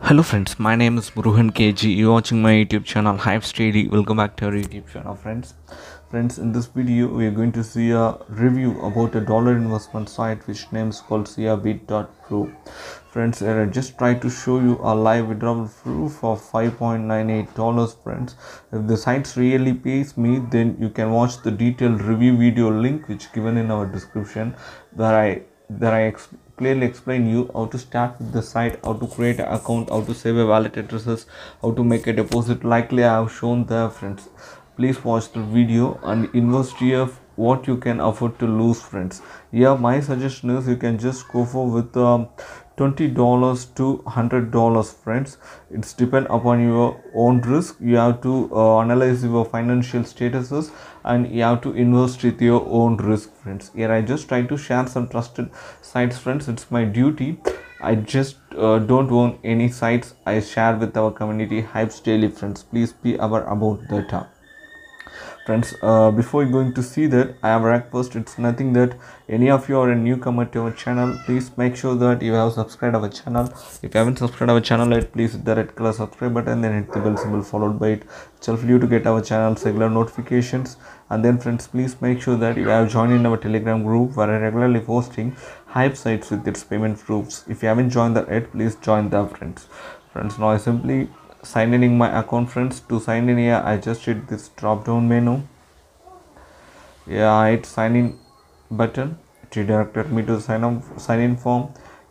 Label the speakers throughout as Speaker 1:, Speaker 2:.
Speaker 1: Hello friends, my name is Muruhan KG. You're watching my YouTube channel Hype Steady. Welcome back to our YouTube channel friends. Friends, in this video we are going to see a review about a dollar investment site which names called siabit.pro. Friends, I just try to show you a live withdrawal proof of 5.98 dollars friends. If the site really pays me then you can watch the detailed review video link which given in our description that I that I clearly explain you how to start with the site how to create an account how to save a wallet addresses how to make a deposit likely i have shown the friends please watch the video and invest here what you can afford to lose friends yeah my suggestion is you can just go for with um, $20 to $100 friends it's depend upon your own risk you have to uh, analyze your financial statuses and you have to invest with your own risk friends here i just try to share some trusted sites friends it's my duty i just uh, don't own any sites i share with our community hypes daily friends please be aware about that friends uh, before going to see that i have request it's nothing that any of you are a newcomer to our channel please make sure that you have subscribed our channel if you haven't subscribed our channel yet please hit the red color subscribe button then hit the bell symbol followed by it it shall you to get our channel's regular notifications and then friends please make sure that you have joined in our telegram group where i regularly posting hype sites with its payment proofs if you haven't joined that yet please join the friends friends now i simply sign in my account friends to sign in here i just hit this drop down menu yeah i hit sign in button it redirected me to sign up sign in form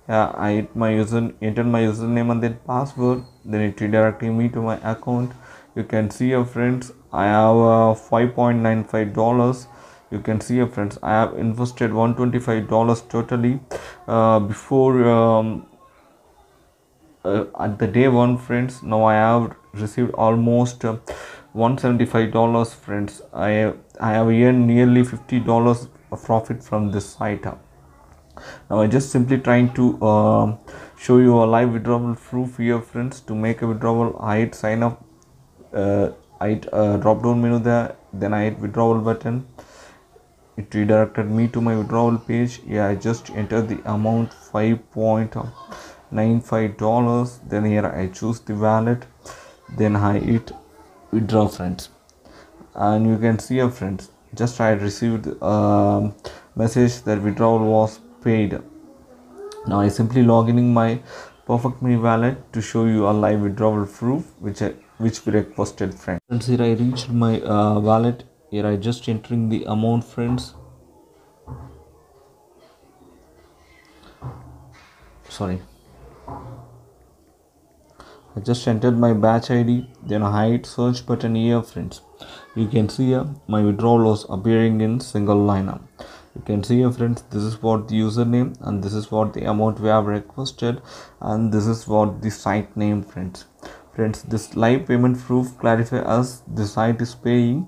Speaker 1: yeah i hit my user enter my username and then password then it redirected me to my account you can see your uh, friends i have uh, 5.95 dollars you can see your uh, friends i have invested 125 dollars totally uh, before um, uh, at the day one friends now i have received almost uh, 175 dollars friends i have, i have earned nearly 50 dollars profit from this site now i'm just simply trying to uh, show you a live withdrawal proof here friends to make a withdrawal i hit sign up uh, i hit uh, drop down menu there then i hit withdrawal button it redirected me to my withdrawal page yeah i just entered the amount 5 point uh, 95 dollars then here i choose the wallet then i hit withdraw friends and you can see your friends just i received a um, message that withdrawal was paid now i simply log in my perfect me wallet to show you a live withdrawal proof which i which we requested friends And here i reached my uh, wallet here i just entering the amount friends sorry I just entered my batch ID then hide search button here friends you can see here my withdrawal was appearing in single line up you can see here friends this is what the username and this is what the amount we have requested and this is what the site name friends friends this live payment proof clarify us the site is paying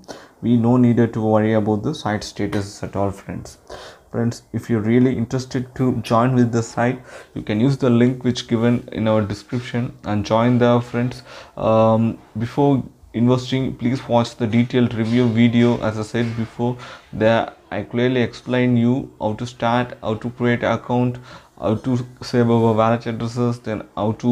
Speaker 1: we no needed to worry about the site status at all friends friends if you're really interested to join with the site you can use the link which given in our description and join the friends um, before investing please watch the detailed review video as i said before there i clearly explain you how to start how to create account how to save our wallet addresses then how to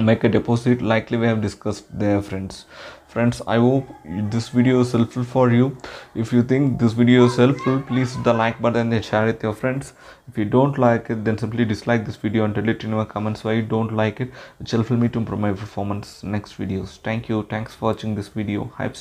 Speaker 1: make a deposit likely we have discussed there friends friends i hope this video is helpful for you if you think this video is helpful please hit the like button and share it with your friends if you don't like it then simply dislike this video and tell it in your comments why you don't like it which helpful me to improve my performance next videos thank you thanks for watching this video hype